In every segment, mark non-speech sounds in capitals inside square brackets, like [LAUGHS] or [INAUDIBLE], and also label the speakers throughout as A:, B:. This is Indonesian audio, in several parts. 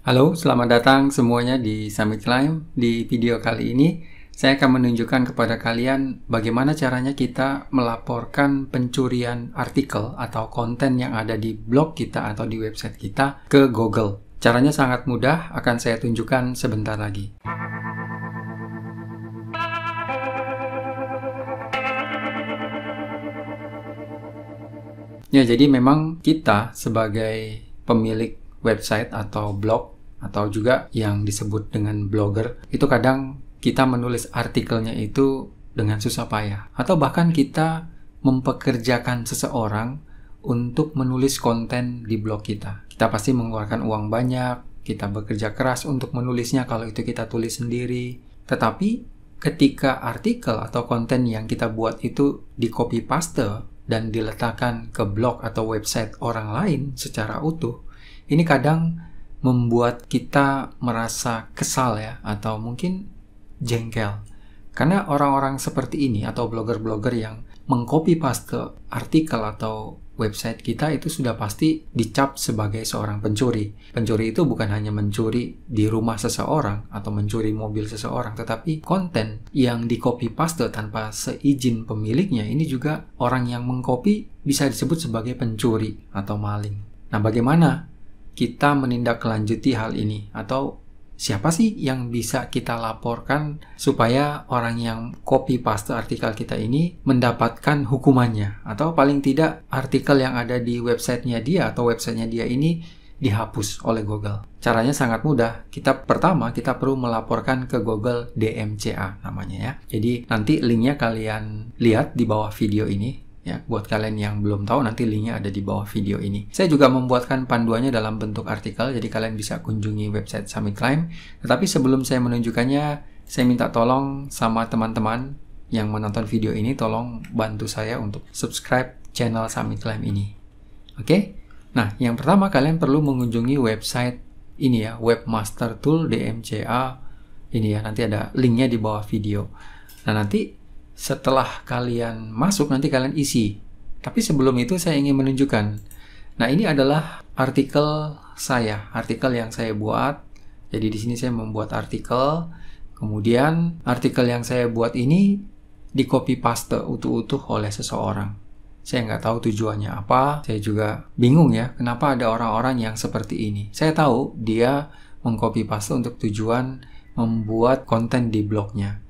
A: Halo, selamat datang semuanya di Summit Climb. Di video kali ini, saya akan menunjukkan kepada kalian bagaimana caranya kita melaporkan pencurian artikel atau konten yang ada di blog kita atau di website kita ke Google. Caranya sangat mudah, akan saya tunjukkan sebentar lagi. Ya, jadi memang kita sebagai pemilik website atau blog atau juga yang disebut dengan blogger itu kadang kita menulis artikelnya itu dengan susah payah atau bahkan kita mempekerjakan seseorang untuk menulis konten di blog kita. Kita pasti mengeluarkan uang banyak, kita bekerja keras untuk menulisnya kalau itu kita tulis sendiri. Tetapi ketika artikel atau konten yang kita buat itu di copy paste dan diletakkan ke blog atau website orang lain secara utuh, ini kadang membuat kita merasa kesal ya atau mungkin jengkel. Karena orang-orang seperti ini atau blogger-blogger yang mengcopy paste artikel atau website kita itu sudah pasti dicap sebagai seorang pencuri. Pencuri itu bukan hanya mencuri di rumah seseorang atau mencuri mobil seseorang, tetapi konten yang di copy paste tanpa seizin pemiliknya ini juga orang yang mengcopy bisa disebut sebagai pencuri atau maling. Nah, bagaimana kita menindaklanjuti hal ini atau siapa sih yang bisa kita laporkan supaya orang yang copy paste artikel kita ini mendapatkan hukumannya atau paling tidak artikel yang ada di websitenya dia atau websitenya dia ini dihapus oleh Google. Caranya sangat mudah. Kita pertama kita perlu melaporkan ke Google DMCA namanya ya. Jadi nanti linknya kalian lihat di bawah video ini Ya, buat kalian yang belum tahu nanti linknya ada di bawah video ini. Saya juga membuatkan panduannya dalam bentuk artikel, jadi kalian bisa kunjungi website Summit Climb. Tetapi sebelum saya menunjukkannya, saya minta tolong sama teman-teman yang menonton video ini, tolong bantu saya untuk subscribe channel Summit Climb ini. Oke? Nah, yang pertama kalian perlu mengunjungi website ini ya, Webmaster Tool DMCA. Ini ya, nanti ada linknya di bawah video. Nah, nanti setelah kalian masuk nanti kalian isi. Tapi sebelum itu saya ingin menunjukkan. Nah, ini adalah artikel saya, artikel yang saya buat. Jadi di sini saya membuat artikel. Kemudian artikel yang saya buat ini di copy paste utuh-utuh oleh seseorang. Saya nggak tahu tujuannya apa. Saya juga bingung ya, kenapa ada orang-orang yang seperti ini. Saya tahu dia mengcopy paste untuk tujuan membuat konten di blognya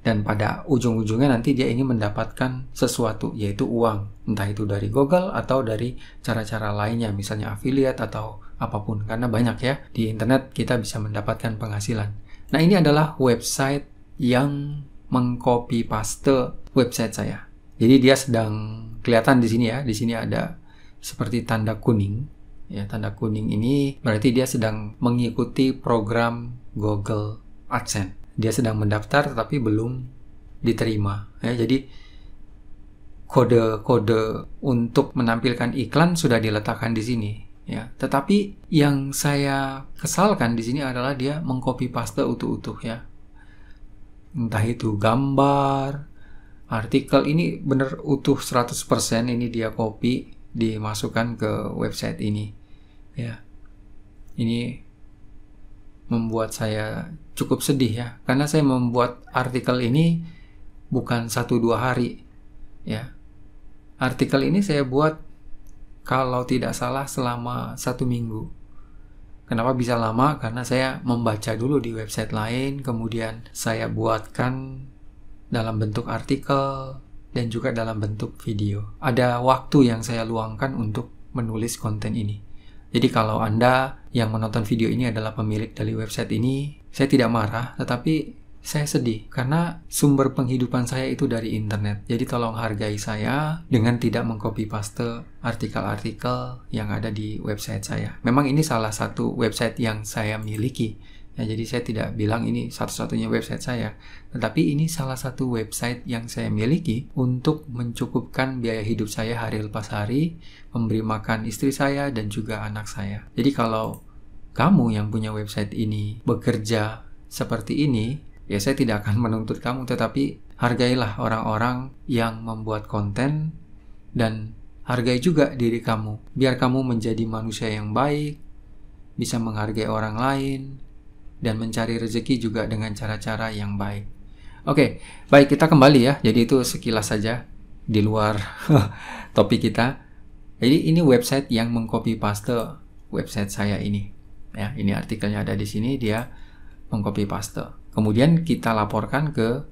A: dan pada ujung-ujungnya nanti dia ingin mendapatkan sesuatu yaitu uang entah itu dari Google atau dari cara-cara lainnya misalnya affiliate atau apapun karena banyak ya di internet kita bisa mendapatkan penghasilan nah ini adalah website yang mengcopy paste website saya jadi dia sedang kelihatan di sini ya di sini ada seperti tanda kuning ya tanda kuning ini berarti dia sedang mengikuti program Google AdSense dia sedang mendaftar tetapi belum diterima ya jadi kode-kode untuk menampilkan iklan sudah diletakkan di sini ya tetapi yang saya kesalkan di sini adalah dia mengcopy paste utuh-utuh ya entah itu gambar artikel ini benar utuh 100% ini dia copy dimasukkan ke website ini ya ini membuat saya cukup sedih ya karena saya membuat artikel ini bukan satu dua hari ya artikel ini saya buat kalau tidak salah selama satu minggu kenapa bisa lama karena saya membaca dulu di website lain kemudian saya buatkan dalam bentuk artikel dan juga dalam bentuk video ada waktu yang saya luangkan untuk menulis konten ini jadi kalau Anda yang menonton video ini adalah pemilik dari website ini, saya tidak marah, tetapi saya sedih karena sumber penghidupan saya itu dari internet. Jadi tolong hargai saya dengan tidak mengcopy paste artikel-artikel yang ada di website saya. Memang ini salah satu website yang saya miliki. Ya, jadi saya tidak bilang ini satu-satunya website saya, tetapi ini salah satu website yang saya miliki untuk mencukupkan biaya hidup saya hari lepas hari, memberi makan istri saya dan juga anak saya. Jadi kalau kamu yang punya website ini bekerja seperti ini, ya saya tidak akan [LAUGHS] menuntut kamu, tetapi hargailah orang-orang yang membuat konten dan hargai juga diri kamu. Biar kamu menjadi manusia yang baik, bisa menghargai orang lain, dan mencari rezeki juga dengan cara-cara yang baik. Oke, baik kita kembali ya. Jadi itu sekilas saja di luar [LAUGHS] topik kita. Jadi ini website yang mengcopy paste website saya ini ya ini artikelnya ada di sini dia mengcopy paste kemudian kita laporkan ke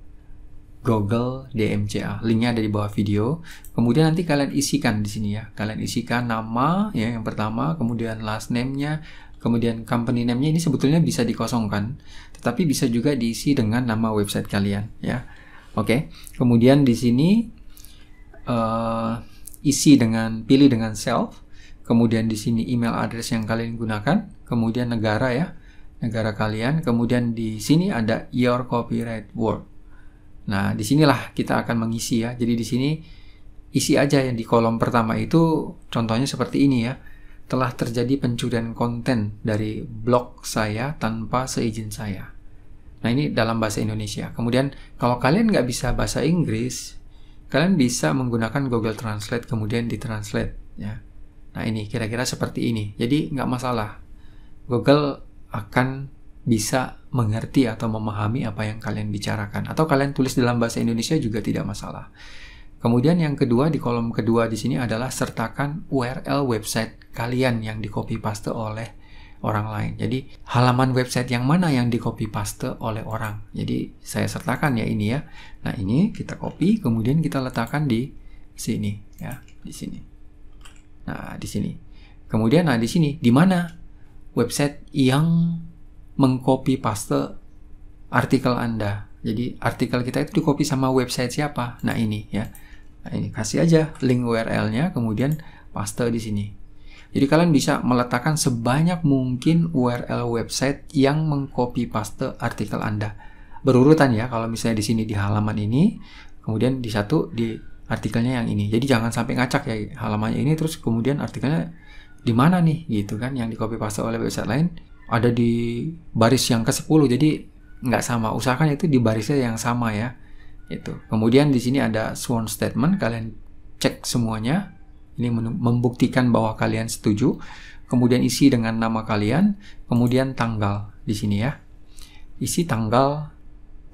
A: Google DMCA linknya ada di bawah video kemudian nanti kalian isikan di sini ya kalian isikan nama ya yang pertama kemudian last name-nya kemudian company name-nya ini sebetulnya bisa dikosongkan tetapi bisa juga diisi dengan nama website kalian ya oke kemudian di sini uh, isi dengan pilih dengan self kemudian di sini email address yang kalian gunakan, kemudian negara ya, negara kalian, kemudian di sini ada your copyright word. Nah, disinilah kita akan mengisi ya. Jadi di sini isi aja yang di kolom pertama itu contohnya seperti ini ya. Telah terjadi pencurian konten dari blog saya tanpa seizin saya. Nah, ini dalam bahasa Indonesia. Kemudian kalau kalian nggak bisa bahasa Inggris, kalian bisa menggunakan Google Translate kemudian ditranslate ya Nah ini kira-kira seperti ini. Jadi nggak masalah. Google akan bisa mengerti atau memahami apa yang kalian bicarakan. Atau kalian tulis dalam bahasa Indonesia juga tidak masalah. Kemudian yang kedua di kolom kedua di sini adalah sertakan URL website kalian yang di copy paste oleh orang lain. Jadi halaman website yang mana yang di copy paste oleh orang. Jadi saya sertakan ya ini ya. Nah ini kita copy kemudian kita letakkan di sini ya di sini. Nah, di sini. Kemudian nah di sini di mana website yang mengcopy paste artikel Anda. Jadi artikel kita itu dikopi sama website siapa? Nah, ini ya. Nah, ini kasih aja link URL-nya kemudian paste di sini. Jadi kalian bisa meletakkan sebanyak mungkin URL website yang mengcopy paste artikel Anda. Berurutan ya, kalau misalnya di sini di halaman ini, kemudian di satu di artikelnya yang ini. Jadi jangan sampai ngacak ya halamannya ini terus kemudian artikelnya di mana nih gitu kan yang di copy paste oleh website lain ada di baris yang ke-10. Jadi nggak sama. Usahakan itu di barisnya yang sama ya. Itu. Kemudian di sini ada sworn statement kalian cek semuanya. Ini membuktikan bahwa kalian setuju. Kemudian isi dengan nama kalian, kemudian tanggal di sini ya. Isi tanggal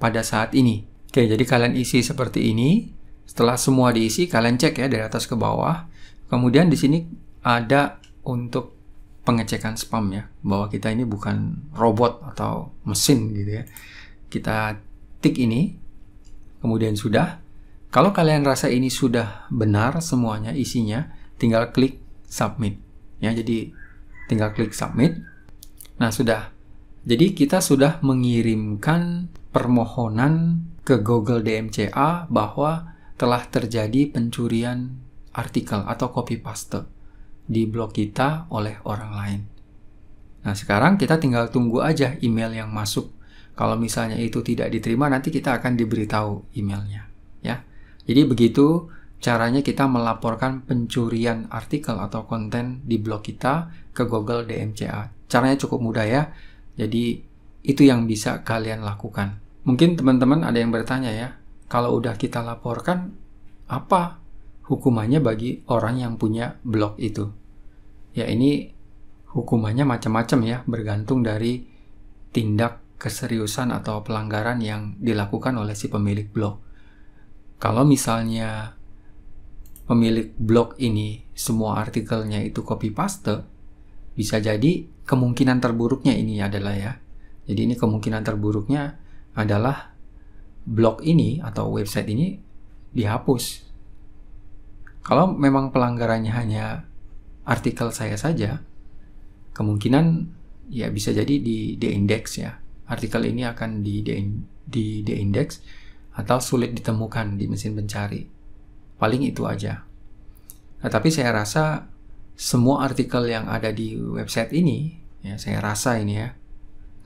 A: pada saat ini. Oke, jadi kalian isi seperti ini setelah semua diisi, kalian cek ya dari atas ke bawah. Kemudian di sini ada untuk pengecekan spam ya, bahwa kita ini bukan robot atau mesin gitu ya. Kita tik ini, kemudian sudah. Kalau kalian rasa ini sudah benar semuanya isinya, tinggal klik submit. Ya, jadi tinggal klik submit. Nah, sudah. Jadi kita sudah mengirimkan permohonan ke Google DMCA bahwa telah terjadi pencurian artikel atau copy paste di blog kita oleh orang lain. Nah, sekarang kita tinggal tunggu aja email yang masuk. Kalau misalnya itu tidak diterima, nanti kita akan diberitahu emailnya, ya. Jadi begitu caranya kita melaporkan pencurian artikel atau konten di blog kita ke Google DMCA. Caranya cukup mudah ya. Jadi itu yang bisa kalian lakukan. Mungkin teman-teman ada yang bertanya ya, kalau udah kita laporkan apa hukumannya bagi orang yang punya blog itu. Ya ini hukumannya macam-macam ya, bergantung dari tindak keseriusan atau pelanggaran yang dilakukan oleh si pemilik blog. Kalau misalnya pemilik blog ini semua artikelnya itu copy paste, bisa jadi kemungkinan terburuknya ini adalah ya. Jadi ini kemungkinan terburuknya adalah blog ini atau website ini dihapus. Kalau memang pelanggarannya hanya artikel saya saja, kemungkinan ya bisa jadi di deindex ya. Artikel ini akan di di deindex atau sulit ditemukan di mesin pencari. Paling itu aja. Nah, tapi saya rasa semua artikel yang ada di website ini, ya saya rasa ini ya,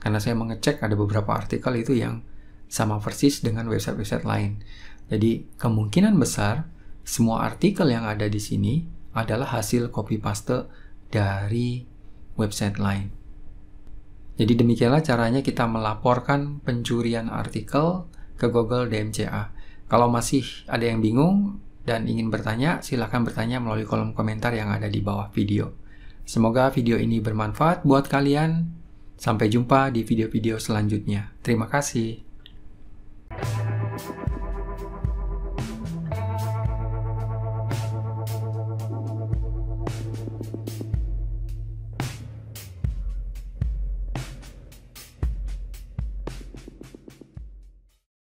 A: karena saya mengecek ada beberapa artikel itu yang sama persis dengan website-website lain. Jadi, kemungkinan besar semua artikel yang ada di sini adalah hasil copy paste dari website lain. Jadi demikianlah caranya kita melaporkan pencurian artikel ke Google DMCA. Kalau masih ada yang bingung dan ingin bertanya, silahkan bertanya melalui kolom komentar yang ada di bawah video. Semoga video ini bermanfaat buat kalian. Sampai jumpa di video-video selanjutnya. Terima kasih.